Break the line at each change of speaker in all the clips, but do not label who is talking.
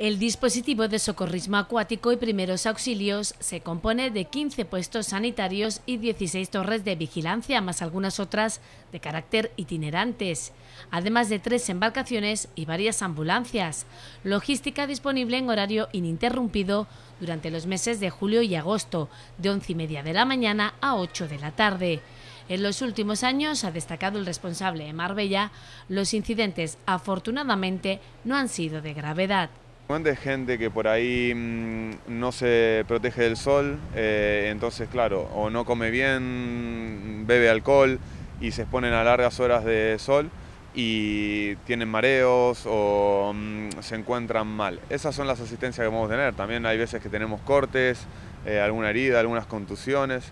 El dispositivo de socorrismo acuático y primeros auxilios se compone de 15 puestos sanitarios y 16 torres de vigilancia, más algunas otras de carácter itinerantes, además de tres embarcaciones y varias ambulancias. Logística disponible en horario ininterrumpido durante los meses de julio y agosto, de 11 y media de la mañana a 8 de la tarde. En los últimos años, ha destacado el responsable en Marbella, los incidentes afortunadamente no han sido de gravedad
de gente que por ahí mm, no se protege del sol, eh, entonces claro, o no come bien, mm, bebe alcohol y se exponen a largas horas de sol y tienen mareos o mm, se encuentran mal. Esas son las asistencias que vamos a tener. También hay veces que tenemos cortes, eh, alguna herida, algunas contusiones,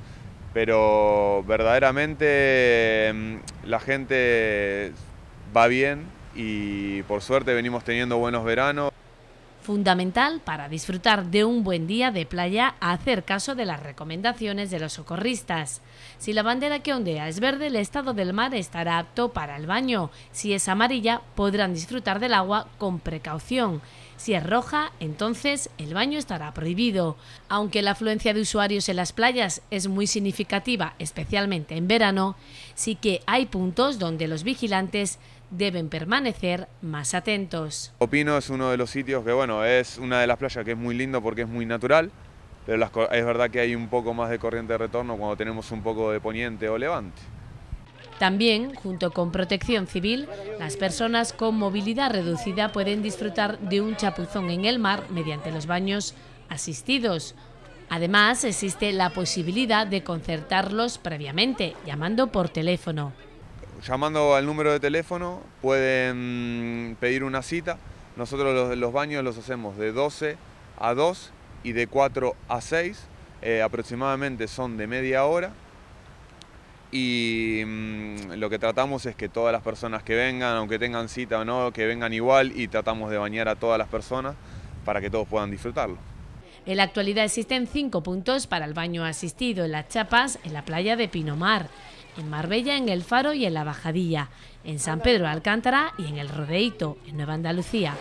pero verdaderamente la gente va bien y por suerte venimos teniendo buenos veranos
fundamental para disfrutar de un buen día de playa hacer caso de las recomendaciones de los socorristas. Si la bandera que ondea es verde, el estado del mar estará apto para el baño. Si es amarilla, podrán disfrutar del agua con precaución. Si es roja, entonces el baño estará prohibido. Aunque la afluencia de usuarios en las playas es muy significativa, especialmente en verano, sí que hay puntos donde los vigilantes deben permanecer más atentos.
Opino es uno de los sitios que, bueno, es una de las playas que es muy lindo porque es muy natural, pero es verdad que hay un poco más de corriente de retorno cuando tenemos un poco de poniente o levante.
También, junto con protección civil, las personas con movilidad reducida pueden disfrutar de un chapuzón en el mar mediante los baños asistidos. Además, existe la posibilidad de concertarlos previamente, llamando por teléfono.
Llamando al número de teléfono pueden mm, pedir una cita. Nosotros los, baños los hacemos de 12 a 2 y de 4 a 6. Eh, aproximadamente son de media hora. Y mm, lo que tratamos es que todas las personas que vengan, aunque tengan cita o no, que vengan igual y tratamos de bañar a todas las personas para que todos puedan disfrutarlo.
En la actualidad existen cinco puntos para el baño asistido en las Chapas, en la playa de Pinomar, en Marbella, en El Faro y en La Bajadilla, en San Pedro de Alcántara y en El Rodeito, en Nueva Andalucía.